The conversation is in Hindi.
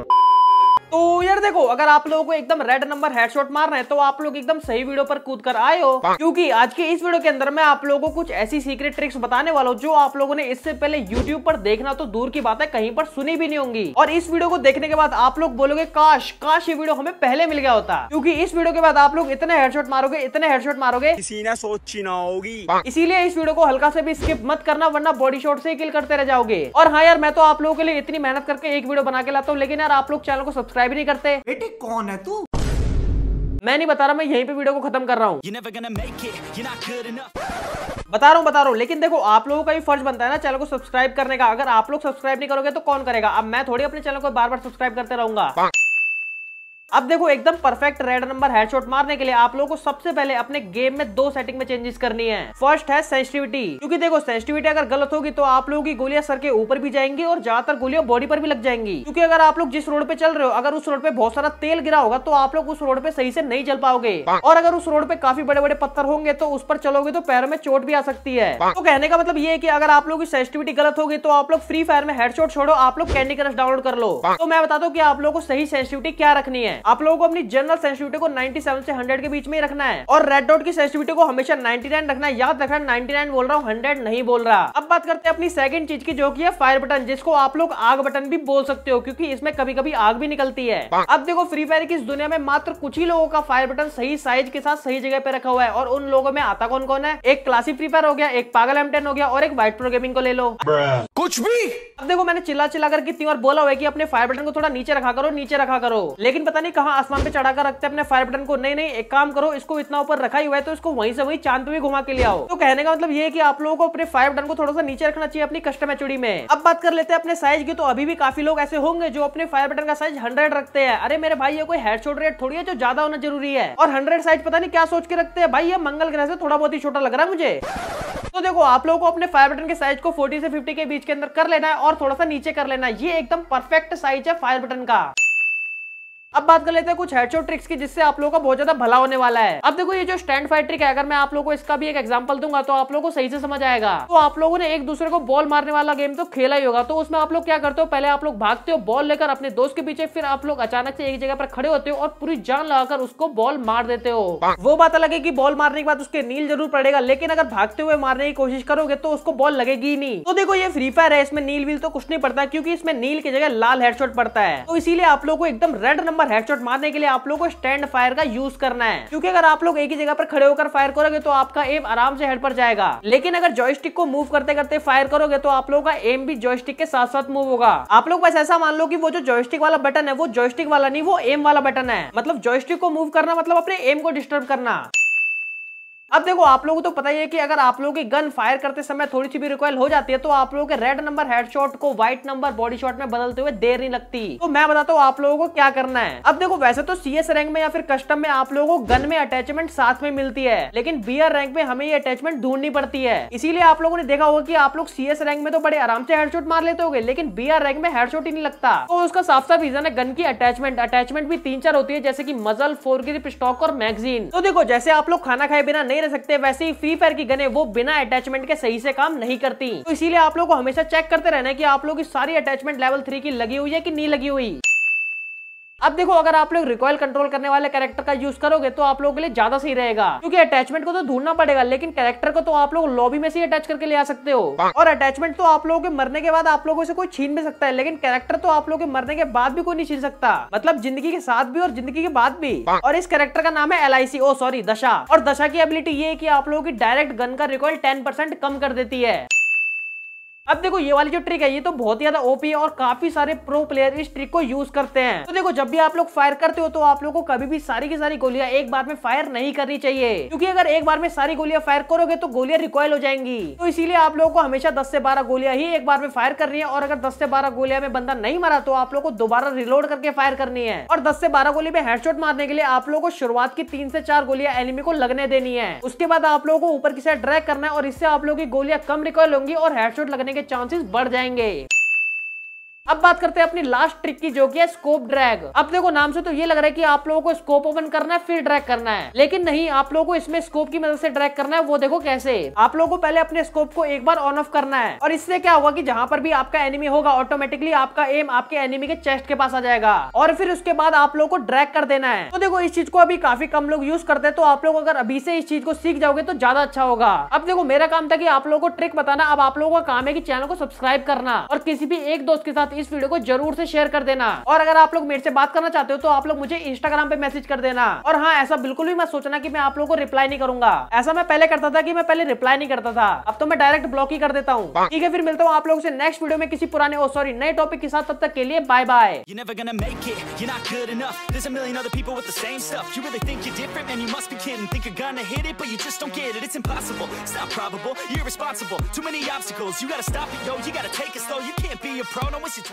you तो यार देखो अगर आप लोगों को एकदम रेड नंबर हेडशॉट मारना है तो आप लोग एकदम सही वीडियो पर कूद कर आए हो क्योंकि आज के इस वीडियो के अंदर मैं आप लोगों को कुछ ऐसी सीक्रेट ट्रिक्स बताने वाला हूँ जो आप लोगों ने इससे पहले यूट्यूब पर देखना तो दूर की बात है कहीं पर सुनी भी नहीं होंगी और इस वीडियो को देखने के बाद आप लोग बोलोगे काश काश ये वीडियो हमें पहले मिल गया होता क्यूँकी इस वीडियो के बाद आप लोग इतने हेडशॉट मारोगे इतने हेडशॉट मारोगे किसी ने सोची ना होगी इसीलिए इस वीडियो को हल्का से भी स्किप मत करना वरना बॉडी शॉर्ट से किल करते रह जाओगे और हाँ यार मैं तो आप लोगों के लिए इतनी मेहनत करके एक वीडियो बना के लाता हूँ लेकिन यार आप लोग चैनल को सब्सक्राइब सब्सक्राइब नहीं करते बेटे कौन है तू मैं नहीं बता रहा मैं यहीं पे वीडियो को खत्म कर रहा हूँ बता रहा हूँ बता रहा हूँ लेकिन देखो आप लोगों का भी फर्ज बनता है ना चैनल को सब्सक्राइब करने का अगर आप लोग सब्सक्राइब नहीं करोगे तो कौन करेगा अब मैं थोड़ी अपने चैनल को बार बार सब्सक्राइब करते रहूंगा अब देखो एकदम परफेक्ट रेड नंबर हेडशॉट मारने के लिए आप लोगों को सबसे पहले अपने गेम में दो सेटिंग में चेंजेस करनी है फर्स्ट है सेंसिटिविटी क्योंकि देखो सेंसिटिविटी अगर गलत होगी तो आप लोगों की गोलियां सर के ऊपर भी जाएंगी और ज्यादातर गोलियां बॉडी पर भी लग जाएंगी क्योंकि अगर आप लोग जिस रोड पे चल रहे हो अगर उस रोड पे बहुत सारा तेल गिरा होगा तो आप लोग उस रोड पे सही से नहीं चल पाओगे और अगर उस रोड पे काफी बड़े बड़े पत्थर होंगे तो उस पर चलोगे तो पैरों में चोट भी आ सकती है तो कहने का मतलब ये है की अगर आप लोग की सेंसिटिविटी गलत होगी तो आप लोग फ्री फायर में हेडशॉट छोड़ो आप लोग कैंडी क्रश डाउनलोड कर लो तो मैं बता दू की आप लोग को सही सेंसिटिविटी क्या रखनी है आप लोगों को अपनी जनरल सेंसिटिविटी को 97 से 100 के बीच में रखना है और रेड डॉट की सेंसिटिविटी को हमेशा 99 रखना है याद रखना 99 बोल रहा हूँ 100 नहीं बोल रहा अब बात करते हैं अपनी सेकंड चीज की जो की है फायर बटन जिसको आप लोग आग बटन भी बोल सकते हो क्यूँकी इसमें कभी कभी आग भी निकलती है अब देखो फ्री फायर की इस दुनिया में मात्र कुछ ही लोगों का फायर बटन सही साइज के साथ सही जगह पे रखा हुआ है और उन लोगों में आता कौन कौन है एक क्लासिक फ्री फायर हो गया एक पागल एम हो गया और एक व्हाइट प्रो गेमिंग को ले लो कुछ भी अब देखो मैंने चिल्ला चिल्ला कर कितनी बार बोला हुआ है कि अपने फायर बटन को थोड़ा नीचे रखा करो नीचे रखा करो लेकिन पता नहीं कहाँ आसमान पे चढ़ा कर रखते अपने फायर बटन को नहीं नहीं एक काम करो इसको इतना ऊपर रखा ही हुआ है तो इसको वहीं से वहीं चांद पे भी घुमा के ले आओ तो कहने का मतलब ये की आप लोगों को अपने फायर बटन को थोड़ा सा नीचे रखना चाहिए अपनी कस्टम एचुड़ी में अब बात कर लेते हैं अपने साइज की तो अभी भी काफी लोग ऐसे होंगे जो अपने फायर बटन का साइज हंड्रेड रखते हैं अरे मेरे भाई ये कोई हेड शोल्डर रेट थोड़ी है जो ज्यादा होना जरूरी है और हंड्रेड साइज पता नहीं क्या सोच के रखते हैं भाई ये मंगल ग्रह से थोड़ा बहुत ही छोटा लग रहा है मुझे तो देखो आप लोगों को अपने फायर बटन के साइज को 40 से 50 के बीच के अंदर कर लेना है और थोड़ा सा नीचे कर लेना है ये एकदम परफेक्ट साइज है फायर बटन का अब बात कर लेते हैं कुछ हेडशॉट ट्रिक्स की जिससे आप लोगों का बहुत ज्यादा भला होने वाला है अब देखो ये जो स्टैंड फाइट ट्रिक है अगर मैं आप लोगों को इसका भी एक एग्जांपल दूंगा तो आप लोगों को सही से समझ आएगा तो आप लोगों ने एक दूसरे को बॉल मारने वाला गेम तो खेला ही होगा तो उसमें आप लोग क्या करते हो पहले आप लोग भागते हो बॉल लेकर अपने दोस्त के पीछे फिर आप लोग अचानक से एक जगह पर खड़े होते हो और पूरी जान लगाकर उसको बॉल मार देते हो वो बात अलग है की बॉल मारने के बाद उसके नील जरूर पड़ेगा लेकिन अगर भागते हुए मारने की कोशिश करोगे तो उसको बॉल लगेगी नहीं तो देखो ये फ्री फायर है इसमें नील वील तो कुछ नहीं पड़ता क्योंकि इसमें नील की जगह लाल हेडशॉट पड़ता है तो इसीलिए आप लोग को एकदम रेड नंबर नंबर हेडशॉट मारने के लिए आप लोग को स्टैंड फायर का यूज करना है क्योंकि अगर आप लोग एक ही जगह पर खड़े होकर फायर करोगे तो आपका एम आराम से हेड पर जाएगा लेकिन अगर जॉयस्टिक को मूव करते करते फायर करोगे तो आप लोगों का एम भी जॉयस्टिक के साथ साथ मूव होगा आप लोग बस ऐसा मान लो कि वो जो जॉयस्टिक वाला बटन है वो जॉयस्टिक वाला नहीं वो एम वाला बटन है मतलब जॉयस्टिक को मूव करना मतलब अपने एम को डिस्टर्ब करना अब देखो आप लोगों को तो पता ही है कि अगर आप लोगों की गन फायर करते समय थोड़ी सी भी रिकॉयल हो जाती है तो आप लोगों के रेड नंबर हेडशॉट को व्हाइट नंबर बॉडी शॉट में बदलते हुए देर नहीं लगती तो मैं बताता हूँ आप लोगों को क्या करना है अब देखो वैसे तो सीएस रैंक में या फिर कस्टम में आप लोगों को गन में अटैचमेंट साथ में मिलती है लेकिन आर रैंक में हमें ये अटैचमेंट ढूंढनी पड़ती है इसीलिए आप लोगों ने देखा होगा की आप लोग सीएस रैंक में तो बड़े आराम से हेडशॉट मार लेते हो लेकिन आर रैंक में हेडशॉट ही नहीं लगता तो उसका साफ साफ रीजन है गन की अटैचमेंट अटैचमेंट भी तीन चार होती है जैसे की मजल फोर की स्टॉक और मैगजीन तो देखो जैसे आप लोग खाना खाए बिना नहीं नहीं रह सकते वैसे ही फ्री फायर की गने वो बिना अटैचमेंट के सही से काम नहीं करती तो इसीलिए आप लोग को हमेशा चेक करते रहना कि आप लोग की सारी अटैचमेंट लेवल थ्री की लगी हुई है कि नहीं लगी हुई अब देखो अगर आप लोग रिकॉयल कंट्रोल करने वाले कैरेक्टर का यूज करोगे तो आप लोगों के लिए ज्यादा सही रहेगा क्योंकि अटैचमेंट को तो ढूंढना पड़ेगा लेकिन कैरेक्टर को तो आप लोग लॉबी में से अटैच करके ले आ सकते हो और अटैचमेंट तो आप लोगों के मरने के बाद आप लोगों से कोई छीन भी सकता है लेकिन कैरेक्टर तो आप लोगों के मरने के बाद भी कोई नहीं छीन सकता मतलब जिंदगी के साथ भी और जिंदगी के बाद भी और इस कैरेक्टर का नाम है एल ओ सॉरी दशा और दशा की एबिलिटी ये है की आप लोगों की डायरेक्ट गन का रिकॉयल टेन कम कर देती है अब देखो ये वाली जो ट्रिक है ये तो बहुत ज्यादा ओपी है और काफी सारे प्रो प्लेयर इस ट्रिक को यूज करते हैं तो देखो जब भी आप लोग फायर करते हो तो आप लोगों को कभी भी सारी की सारी गोलियां एक बार में फायर नहीं करनी चाहिए क्योंकि अगर एक बार में सारी गोलियां फायर करोगे तो गोलियां रिकॉयल हो जाएंगी तो इसीलिए आप लोगों को हमेशा दस से बारह गोलियां ही एक बार में फायर करनी है और अगर दस से बारह गोलियां में बंदा नहीं मरा तो आप लोग को दोबारा रिलोड करके फायर करनी है और दस से बारह गोली में हेडशॉट मारने के लिए आप लोग को शुरुआत की तीन से चार गोलियां एनिमी को लगने देनी है उसके बाद आप लोगों को ऊपर की साइड ड्रैग करना है और इससे आप लोगों की गोलियां कम रिकॉयल होंगी और हेडशॉट लगने के चांसेस बढ़ जाएंगे अब बात करते हैं अपनी लास्ट ट्रिक की जो कि है स्कोप ड्रैग अब देखो नाम से तो ये लग रहा है कि आप लोगों को स्कोप ओपन करना है फिर ड्रैग करना है लेकिन नहीं आप लोगों को इसमें स्कोप की मदद से ड्रैग करना है वो देखो कैसे आप लोगों को पहले अपने स्कोप को एक बार ऑन ऑफ करना है और इससे क्या होगा की जहाँ पर भी आपका एनिमी होगा ऑटोमेटिकली आपका एम आपके एनिमी के चेस्ट के पास आ जाएगा और फिर उसके बाद आप लोग को ड्रैग कर देना है तो देखो इस चीज को अभी काफी कम लोग यूज करते हैं तो आप लोग अगर अभी से इस चीज को सीख जाओगे तो ज्यादा अच्छा होगा अब देखो मेरा काम था की आप लोगों को ट्रिक बताना अब आप लोगों का काम है की चैनल को सब्सक्राइब करना और किसी भी एक दोस्त के साथ इस वीडियो को जरूर से शेयर कर देना और अगर आप लोग मेरे से बात करना चाहते हो तो आप लोग मुझे इंस्टाग्राम पे मैसेज कर देना और हाँ ऐसा बिल्कुल भी मैं सोचना की मैं आप लोग को रिप्लाई नहीं करूंगा ऐसा मैं पहले करता था की मैं पहले रिप्लाई नहीं करता था अब तो मैं डायरेक्ट ब्लॉक ही कर देता हूँ ठीक है फिर मिलता हूँ आप लोग से नेक्स्ट वीडियो में किसी पुराने सॉरी oh, नए टॉपिक के साथ तब तक के लिए bye bye not probable, you're responsible. Too many obstacles, you gotta stop it, yo. You gotta take it slow. You can't be a pro, no, it's your